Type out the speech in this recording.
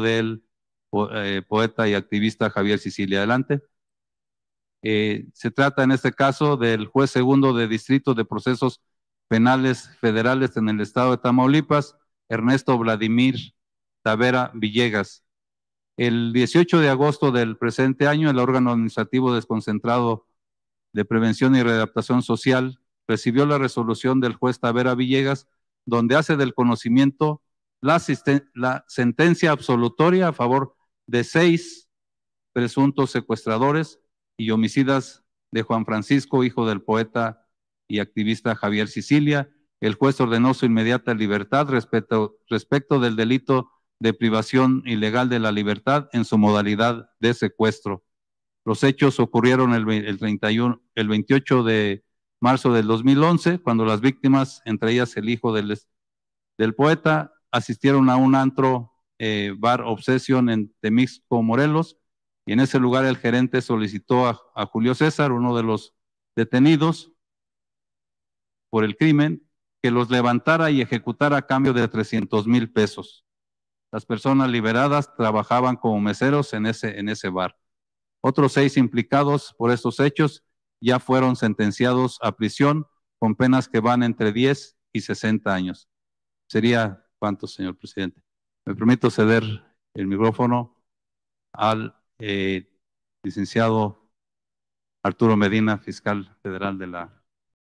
del eh, poeta y activista Javier Sicilia. Adelante. Eh, se trata en este caso del juez segundo de distrito de procesos penales federales en el estado de Tamaulipas, Ernesto Vladimir Tavera Villegas. El 18 de agosto del presente año, el órgano administrativo desconcentrado de Prevención y Readaptación Social recibió la resolución del juez Tavera Villegas, donde hace del conocimiento la, sentencia absolutoria a favor de seis presuntos secuestradores y homicidas de Juan Francisco, hijo del poeta y activista Javier Sicilia. El juez ordenó su inmediata libertad respecto, respecto del delito de privación ilegal de la libertad en su modalidad de secuestro. Los hechos ocurrieron el, el, 31, el 28 de marzo del 2011, cuando las víctimas, entre ellas el hijo del, del poeta, asistieron a un antro eh, bar Obsession en Temixco, Morelos, y en ese lugar el gerente solicitó a, Julio César, uno de los detenidos por el crimen, que los levantara y ejecutara a cambio de 300 mil pesos. Las personas liberadas trabajaban como meseros en ese, en ese bar. Otros seis implicados por estos hechos ya fueron sentenciados a prisión con penas que van entre 10 y 60 años. Sería señor presidente. Me permito ceder el micrófono al eh, licenciado Arturo Medina, fiscal federal de la